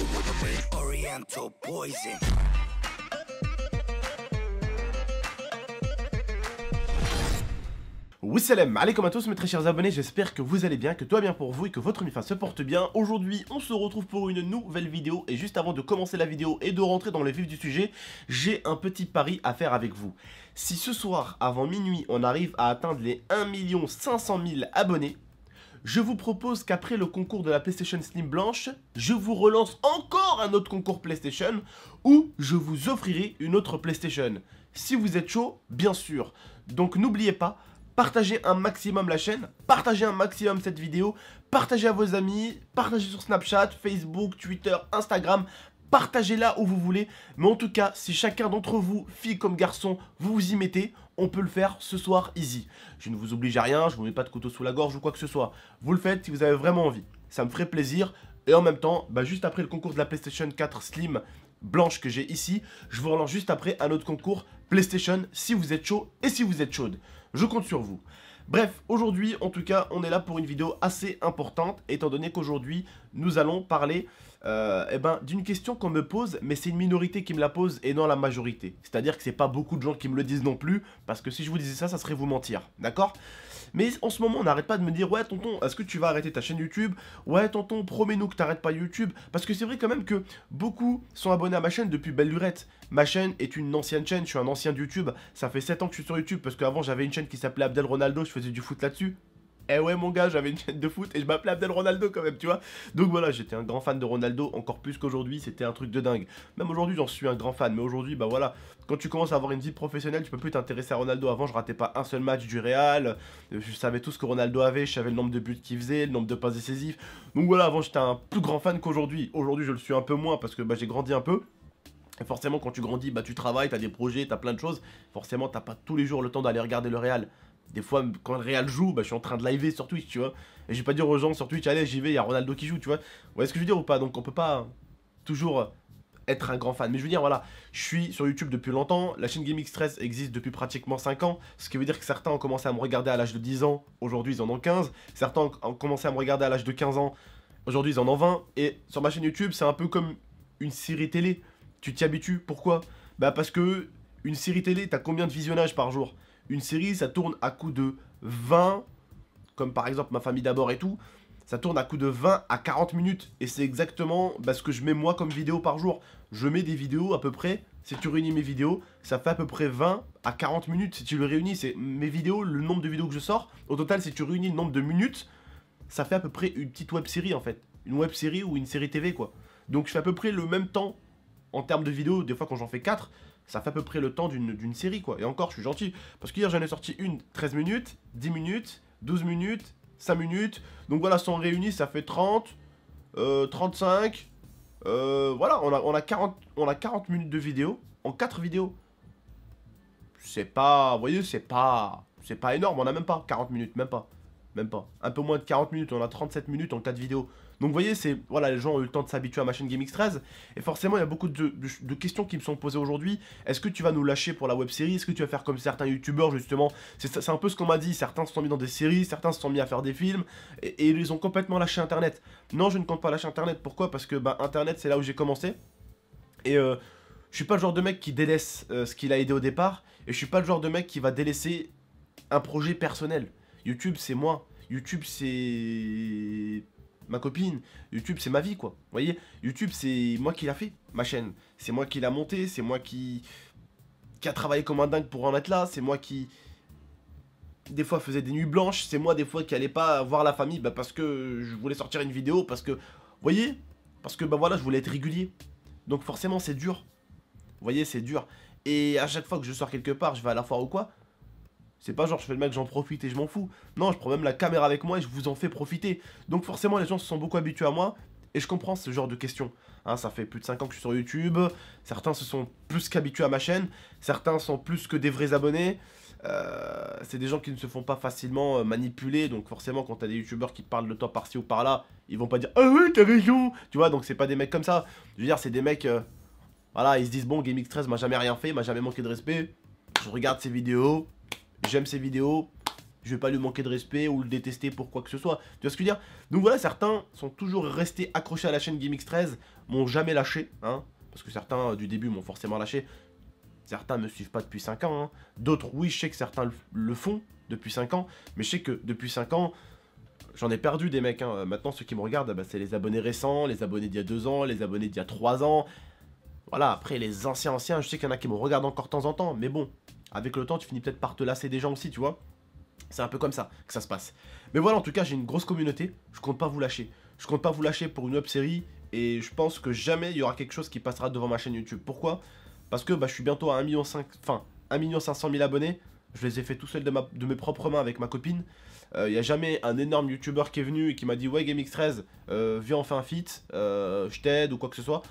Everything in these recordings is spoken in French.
ORIENTAL poison. Oriental poison. à tous mes très chers abonnés, j'espère que vous allez bien, que tout va bien pour vous et que votre MIFA se porte bien. Aujourd'hui, on se retrouve pour une nouvelle vidéo et juste avant de commencer la vidéo et de rentrer dans le vif du sujet, j'ai un petit pari à faire avec vous. Si ce soir, avant minuit, on arrive à atteindre les 1 500 000 abonnés, je vous propose qu'après le concours de la PlayStation Slim blanche, je vous relance encore un autre concours PlayStation où je vous offrirai une autre PlayStation. Si vous êtes chaud, bien sûr. Donc n'oubliez pas, partagez un maximum la chaîne, partagez un maximum cette vidéo, partagez à vos amis, partagez sur Snapchat, Facebook, Twitter, Instagram, partagez-la où vous voulez. Mais en tout cas, si chacun d'entre vous, fille comme garçon, vous vous y mettez, on peut le faire ce soir, easy. Je ne vous oblige à rien, je vous mets pas de couteau sous la gorge ou quoi que ce soit. Vous le faites si vous avez vraiment envie. Ça me ferait plaisir. Et en même temps, bah, juste après le concours de la PlayStation 4 Slim blanche que j'ai ici, je vous relance juste après un autre concours PlayStation si vous êtes chaud et si vous êtes chaude. Je compte sur vous. Bref, aujourd'hui, en tout cas, on est là pour une vidéo assez importante, étant donné qu'aujourd'hui, nous allons parler euh, eh ben, d'une question qu'on me pose, mais c'est une minorité qui me la pose et non la majorité. C'est-à-dire que c'est pas beaucoup de gens qui me le disent non plus, parce que si je vous disais ça, ça serait vous mentir, d'accord mais en ce moment, on n'arrête pas de me dire Ouais, tonton, est-ce que tu vas arrêter ta chaîne YouTube Ouais, tonton, promets-nous que t'arrêtes pas YouTube. Parce que c'est vrai quand même que beaucoup sont abonnés à ma chaîne depuis belle lurette. Ma chaîne est une ancienne chaîne, je suis un ancien de YouTube. Ça fait 7 ans que je suis sur YouTube parce qu'avant, j'avais une chaîne qui s'appelait Abdel Ronaldo, je faisais du foot là-dessus. Eh ouais, mon gars, j'avais une chaîne de foot et je m'appelais Abdel Ronaldo quand même, tu vois. Donc voilà, j'étais un grand fan de Ronaldo, encore plus qu'aujourd'hui, c'était un truc de dingue. Même aujourd'hui, j'en suis un grand fan, mais aujourd'hui, bah voilà, quand tu commences à avoir une vie professionnelle, tu peux plus t'intéresser à Ronaldo. Avant, je ratais pas un seul match du Real, je savais tout ce que Ronaldo avait, je savais le nombre de buts qu'il faisait, le nombre de passes décisives. Donc voilà, avant, j'étais un plus grand fan qu'aujourd'hui. Aujourd'hui, je le suis un peu moins parce que bah, j'ai grandi un peu. Et forcément, quand tu grandis, bah, tu travailles, tu as des projets, tu as plein de choses. Forcément, t'as pas tous les jours le temps d'aller regarder le Real des fois, quand le Real joue, bah, je suis en train de liver sur Twitch, tu vois. Et je vais pas dire aux gens sur Twitch, allez, j'y vais, il y a Ronaldo qui joue, tu vois. Vous voyez ce que je veux dire ou pas Donc on peut pas toujours être un grand fan. Mais je veux dire, voilà, je suis sur YouTube depuis longtemps, la chaîne Gaming Stress existe depuis pratiquement 5 ans, ce qui veut dire que certains ont commencé à me regarder à l'âge de 10 ans, aujourd'hui ils en ont 15, certains ont commencé à me regarder à l'âge de 15 ans, aujourd'hui ils en ont 20, et sur ma chaîne YouTube, c'est un peu comme une série télé, tu t'y habitues, pourquoi Bah parce que une série télé, t'as combien de visionnages par jour une série, ça tourne à coup de 20, comme par exemple Ma famille d'abord et tout, ça tourne à coup de 20 à 40 minutes. Et c'est exactement bah, ce que je mets moi comme vidéo par jour. Je mets des vidéos à peu près, si tu réunis mes vidéos, ça fait à peu près 20 à 40 minutes. Si tu le réunis, c'est mes vidéos, le nombre de vidéos que je sors. Au total, si tu réunis le nombre de minutes, ça fait à peu près une petite web série en fait. Une web série ou une série TV quoi. Donc je fais à peu près le même temps en termes de vidéos, des fois quand j'en fais 4, ça fait à peu près le temps d'une série, quoi. Et encore, je suis gentil, parce hier j'en ai sorti une 13 minutes, 10 minutes, 12 minutes, 5 minutes. Donc voilà, si on réunit, ça fait 30, 35. Euh, euh, voilà, on a, on, a 40, on a 40 minutes de vidéo en 4 vidéos. C'est pas, vous voyez, c'est pas, c'est pas énorme, on a même pas 40 minutes, même pas même pas. Un peu moins de 40 minutes, on a 37 minutes en cas de vidéo. Donc vous voyez, c'est voilà, les gens ont eu le temps de s'habituer à Machine chaîne gamex 13 Et forcément, il y a beaucoup de, questions qui me sont posées aujourd'hui. Est-ce que tu vas nous lâcher pour la web série Est-ce que tu vas faire comme certains youtubeurs justement C'est un peu ce qu'on m'a dit. Certains se sont mis dans des séries, certains se sont mis à faire des films. Et, ils ont complètement lâché Internet. Non, je ne compte pas lâcher Internet. Pourquoi Parce que ben, Internet, c'est là où j'ai commencé. Et euh, je suis pas le genre de mec qui délaisse euh, ce qu'il a aidé au départ. Et je suis pas le genre de mec qui va délaisser un projet personnel. YouTube, c'est moi. YouTube, c'est ma copine. YouTube, c'est ma vie, quoi. Vous voyez YouTube, c'est moi qui l'a fait, ma chaîne. C'est moi qui l'a monté, c'est moi qui... qui a travaillé comme un dingue pour en être là, c'est moi qui... Des fois faisait des nuits blanches, c'est moi des fois qui allais pas voir la famille bah parce que je voulais sortir une vidéo, parce que... Vous voyez Parce que ben voilà, je voulais être régulier. Donc forcément, c'est dur. Vous voyez, c'est dur. Et à chaque fois que je sors quelque part, je vais à la foire ou quoi, c'est pas genre je fais le mec, j'en profite et je m'en fous. Non, je prends même la caméra avec moi et je vous en fais profiter. Donc forcément, les gens se sont beaucoup habitués à moi et je comprends ce genre de questions. Hein, ça fait plus de 5 ans que je suis sur YouTube. Certains se sont plus qu'habitués à ma chaîne. Certains sont plus que des vrais abonnés. Euh, c'est des gens qui ne se font pas facilement euh, manipuler. Donc forcément, quand t'as des youtubeurs qui parlent de toi par-ci ou par-là, ils vont pas dire Ah oui, t'as raison Tu vois, donc c'est pas des mecs comme ça. Je veux dire, c'est des mecs. Euh, voilà, ils se disent Bon, GameX13 m'a jamais rien fait, m'a jamais manqué de respect. Je regarde ses vidéos, j'aime ses vidéos, je vais pas lui manquer de respect ou le détester pour quoi que ce soit. Tu vois ce que je veux dire Donc voilà, certains sont toujours restés accrochés à la chaîne GameX13, m'ont jamais lâché, hein, parce que certains euh, du début m'ont forcément lâché. Certains me suivent pas depuis 5 ans, hein. d'autres oui, je sais que certains le font depuis 5 ans, mais je sais que depuis 5 ans, j'en ai perdu des mecs. Hein. Euh, maintenant, ceux qui me regardent, ah bah, c'est les abonnés récents, les abonnés d'il y a 2 ans, les abonnés d'il y a 3 ans, voilà, après les anciens anciens, je sais qu'il y en a qui me regardent encore de temps en temps, mais bon, avec le temps, tu finis peut-être par te lasser des gens aussi, tu vois. C'est un peu comme ça que ça se passe. Mais voilà, en tout cas, j'ai une grosse communauté, je compte pas vous lâcher. Je compte pas vous lâcher pour une web série, et je pense que jamais il y aura quelque chose qui passera devant ma chaîne YouTube. Pourquoi Parce que bah, je suis bientôt à 1 million 500 000 abonnés, je les ai fait tout seul de, de mes propres mains avec ma copine. Euh, il n'y a jamais un énorme YouTuber qui est venu et qui m'a dit ouais GameX13 euh, viens enfin fait un feat, euh, je t'aide ou quoi que ce soit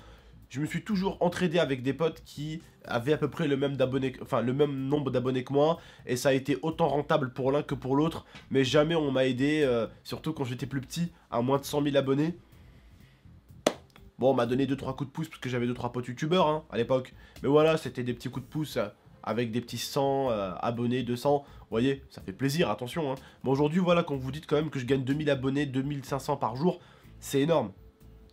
je me suis toujours entraîné avec des potes qui avaient à peu près le même, nombre d'abonnés que moi, et ça a été autant rentable pour l'un que pour l'autre, mais jamais on m'a aidé, euh, surtout quand j'étais plus petit, à moins de 100 000 abonnés. Bon, on m'a donné 2-3 coups de pouce parce que j'avais 2-3 potes youtubeurs hein, à l'époque, mais voilà, c'était des petits coups de pouce. Euh, avec des petits 100 euh, abonnés, 200, vous voyez, ça fait plaisir, attention. Hein. Mais aujourd'hui, voilà, quand vous dites quand même que je gagne 2000 abonnés, 2500 par jour, c'est énorme.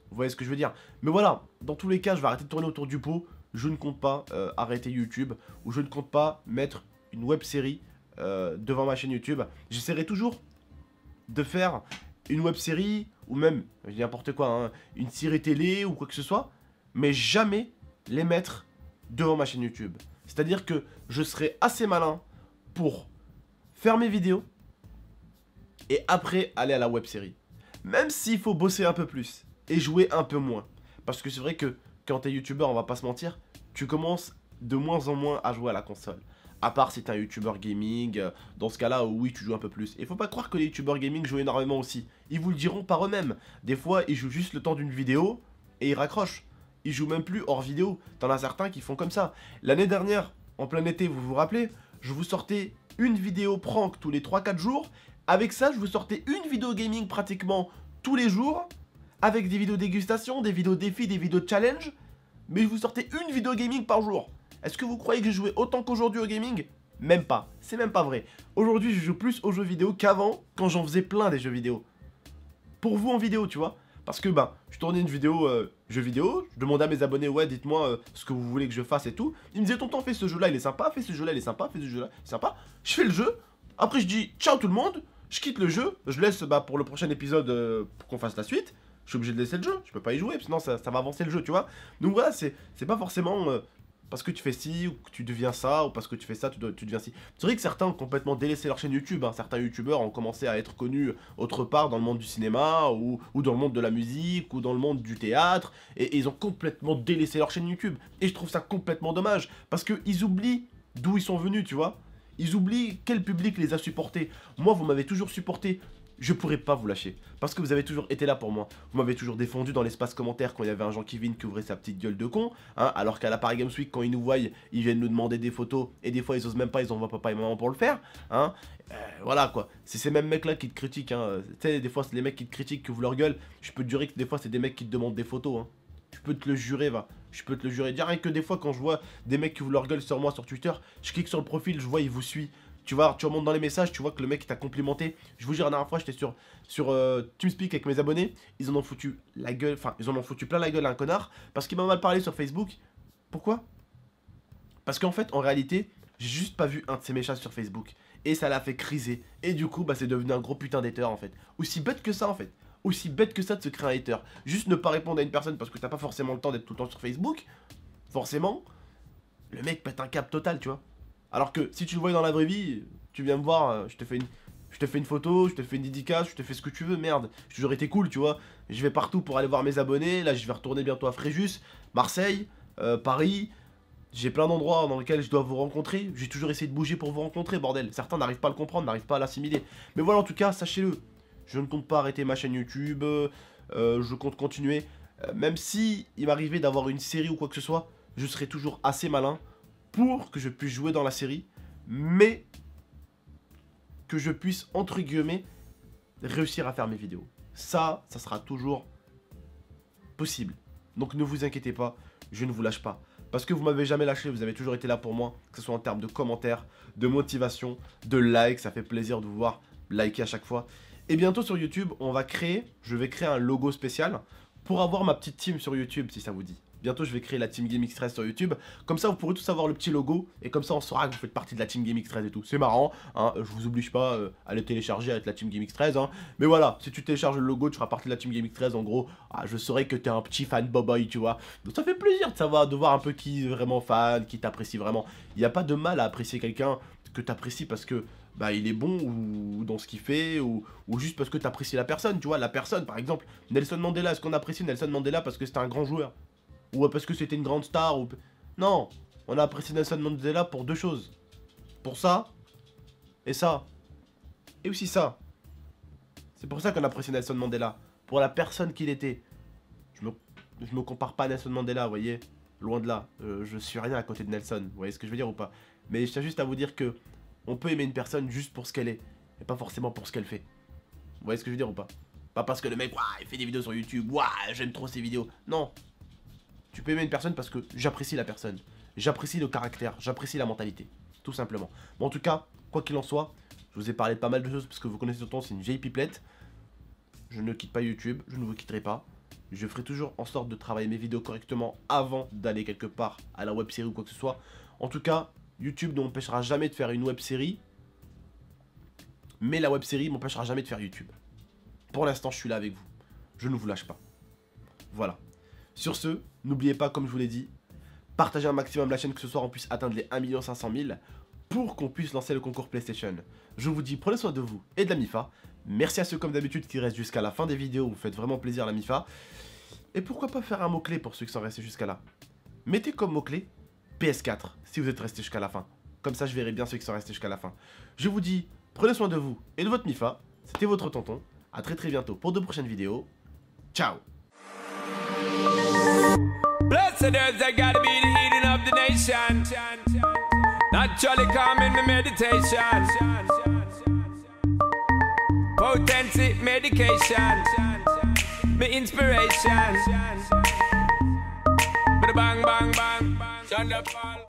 Vous voyez ce que je veux dire Mais voilà, dans tous les cas, je vais arrêter de tourner autour du pot. Je ne compte pas euh, arrêter YouTube ou je ne compte pas mettre une web série euh, devant ma chaîne YouTube. J'essaierai toujours de faire une web série ou même n'importe quoi, hein, une série télé ou quoi que ce soit, mais jamais les mettre devant ma chaîne YouTube. C'est-à-dire que je serai assez malin pour faire mes vidéos et après aller à la web série. Même s'il faut bosser un peu plus et jouer un peu moins. Parce que c'est vrai que quand t'es youtuber, on va pas se mentir, tu commences de moins en moins à jouer à la console. À part si t'es un youtuber gaming, euh, dans ce cas-là, oui, tu joues un peu plus. Et faut pas croire que les youtubeurs gaming jouent énormément aussi. Ils vous le diront par eux-mêmes. Des fois, ils jouent juste le temps d'une vidéo et ils raccrochent. Ils jouent même plus hors vidéo. T'en as certains qui font comme ça. L'année dernière, en plein été, vous vous rappelez, je vous sortais une vidéo prank tous les 3-4 jours. Avec ça, je vous sortais une vidéo gaming pratiquement tous les jours avec des vidéos dégustation, des vidéos défis, des vidéos challenge, mais vous sortez une vidéo gaming par jour. Est-ce que vous croyez que je jouais autant qu'aujourd'hui au gaming Même pas, c'est même pas vrai. Aujourd'hui, je joue plus aux jeux vidéo qu'avant, quand j'en faisais plein des jeux vidéo. Pour vous en vidéo, tu vois parce que ben, je tournais une vidéo euh, jeu vidéo, je demandais à mes abonnés, ouais, dites-moi euh, ce que vous voulez que je fasse et tout. Ils me disaient, tonton, fais ce jeu-là, il est sympa, fais ce jeu-là, il est sympa, fais ce jeu-là, il est sympa. Je fais le jeu, après je dis, ciao tout le monde, je quitte le jeu, je laisse bah, pour le prochain épisode euh, pour qu'on fasse la suite je suis obligé de laisser le jeu, je peux pas y jouer, sinon ça, ça va avancer le jeu, tu vois. Donc voilà, c'est pas forcément euh, parce que tu fais ci, ou que tu deviens ça, ou parce que tu fais ça, tu, deviens ci. C'est vrai que certains ont complètement délaissé leur chaîne YouTube, hein. certains youtubeurs ont commencé à être connus autre part dans le monde du cinéma, ou, dans le monde de la musique, ou dans le monde du théâtre, et, et ils ont complètement délaissé leur chaîne YouTube. Et je trouve ça complètement dommage, parce qu'ils oublient d'où ils sont venus, tu vois ils oublient quel public les a supportés. Moi, vous m'avez toujours supporté je pourrais pas vous lâcher. Parce que vous avez toujours été là pour moi. Vous m'avez toujours défendu dans l'espace commentaire quand il y avait un Jean-Kevin qui ouvrait sa petite gueule de con. Hein, alors qu'à la Paris Games Week, quand ils nous voient, ils viennent nous demander des photos. Et des fois, ils osent même pas, ils envoient papa et maman pour le faire. Hein. Euh, voilà quoi. C'est ces mêmes mecs-là qui te critiquent. Hein. Tu sais, des fois, c'est les mecs qui te critiquent, qui ouvrent leur gueule. Je peux te jurer que des fois, c'est des mecs qui te demandent des photos. Hein. Je peux te le jurer, va. Je peux te le jurer. Dire rien que des fois, quand je vois des mecs qui ouvrent leur gueule sur moi sur Twitter, je clique sur le profil, je vois, ils vous suivent tu vois, tu remontes dans les messages, tu vois que le mec t'a complimenté. Je vous jure, la dernière fois, j'étais sur, sur me euh, TeamSpeak avec mes abonnés, ils en ont foutu la gueule, enfin, ils en ont foutu plein la gueule à un connard, parce qu'il m'a mal parlé sur Facebook. Pourquoi Parce qu'en fait, en réalité, j'ai juste pas vu un de ces méchants sur Facebook. Et ça l'a fait criser. Et du coup, bah, c'est devenu un gros putain d'hater, en fait. Aussi bête que ça, en fait. Aussi bête que ça de se créer un hater. Juste ne pas répondre à une personne parce que t'as pas forcément le temps d'être tout le temps sur Facebook. Forcément. Le mec pète un cap total, tu vois. Alors que si tu le voyais dans la vraie vie, tu viens me voir, euh, je te fais une, je te fais une photo, je te fais une dédicace, je te fais ce que tu veux, merde. J'aurais été cool, tu vois. Je vais partout pour aller voir mes abonnés. Là, je vais retourner bientôt à Fréjus, Marseille, euh, Paris. J'ai plein d'endroits dans lesquels je dois vous rencontrer. J'ai toujours essayé de bouger pour vous rencontrer, bordel. Certains n'arrivent pas à le comprendre, n'arrivent pas à l'assimiler. Mais voilà, en tout cas, sachez-le. Je ne compte pas arrêter ma chaîne YouTube. Euh, je compte continuer. même si il m'arrivait d'avoir une série ou quoi que ce soit, je serais toujours assez malin pour que je puisse jouer dans la série, mais que je puisse, entre guillemets, réussir à faire mes vidéos. Ça, ça sera toujours possible. Donc ne vous inquiétez pas, je ne vous lâche pas. Parce que vous m'avez jamais lâché, vous avez toujours été là pour moi, que ce soit en termes de commentaires, de motivation, de likes, ça fait plaisir de vous voir liker à chaque fois. Et bientôt sur YouTube, on va créer, je vais créer un logo spécial pour avoir ma petite team sur YouTube si ça vous dit. Bientôt, je vais créer la Team gaming X13 sur YouTube. Comme ça, vous pourrez tous avoir le petit logo. Et comme ça, on saura que vous faites partie de la Team Game X13 et tout. C'est marrant. Hein, je vous oblige pas euh, à le télécharger, avec la Team Game X13. Hein. Mais voilà, si tu télécharges le logo, tu feras partie de la Team gaming X13. En gros, ah, je saurai que t'es un petit fan boboy, tu vois. Donc ça fait plaisir de savoir, de voir un peu qui est vraiment fan, qui t'apprécie vraiment. Il n'y a pas de mal à apprécier quelqu'un que t'apprécies parce que bah, il est bon ou, dans ce qu'il fait, ou, juste parce que tu apprécies la personne, tu vois, la personne, par exemple, Nelson Mandela, est-ce qu'on apprécie Nelson Mandela parce que c'était un grand joueur Ou parce que c'était une grande star ou... Non, on a apprécié Nelson Mandela pour deux choses. Pour ça, et ça. Et aussi ça. C'est pour ça qu'on apprécie Nelson Mandela. Pour la personne qu'il était. Je me, me compare pas à Nelson Mandela, vous voyez Loin de là. Euh, je suis rien à côté de Nelson. Vous voyez ce que je veux dire ou pas Mais je tiens juste à vous dire que on peut aimer une personne juste pour ce qu'elle est, et pas forcément pour ce qu'elle fait. Vous voyez ce que je veux dire ou pas Pas parce que le mec, il fait des vidéos sur YouTube, ouah, j'aime trop ses vidéos. Non. Tu peux aimer une personne parce que j'apprécie la personne. J'apprécie le caractère, j'apprécie la mentalité. Tout simplement. Mais en tout cas, quoi qu'il en soit, je vous ai parlé de pas mal de choses parce que vous connaissez autant, c'est une vieille pipelette. Je ne quitte pas YouTube, je ne vous quitterai pas. Je ferai toujours en sorte de travailler mes vidéos correctement avant d'aller quelque part à la web série ou quoi que ce soit. En tout cas, YouTube ne m'empêchera jamais de faire une web série. Mais la web série m'empêchera jamais de faire YouTube. Pour l'instant, je suis là avec vous. Je ne vous lâche pas. Voilà. Sur ce, n'oubliez pas, comme je vous l'ai dit, partagez un maximum la chaîne, que ce soir on puisse atteindre les 1 500 000 pour qu'on puisse lancer le concours PlayStation. Je vous dis, prenez soin de vous et de la MIFA. Merci à ceux, comme d'habitude, qui restent jusqu'à la fin des vidéos. Vous faites vraiment plaisir à la MIFA. Et pourquoi pas faire un mot-clé pour ceux qui sont restés jusqu'à là Mettez comme mot-clé PS4 si vous êtes resté jusqu'à la fin. Comme ça, je verrai bien ceux qui sont restés jusqu'à la fin. Je vous dis, prenez soin de vous et de votre MIFA. C'était votre tonton. A très très bientôt pour de prochaines vidéos. Ciao medication. Chanda Paul.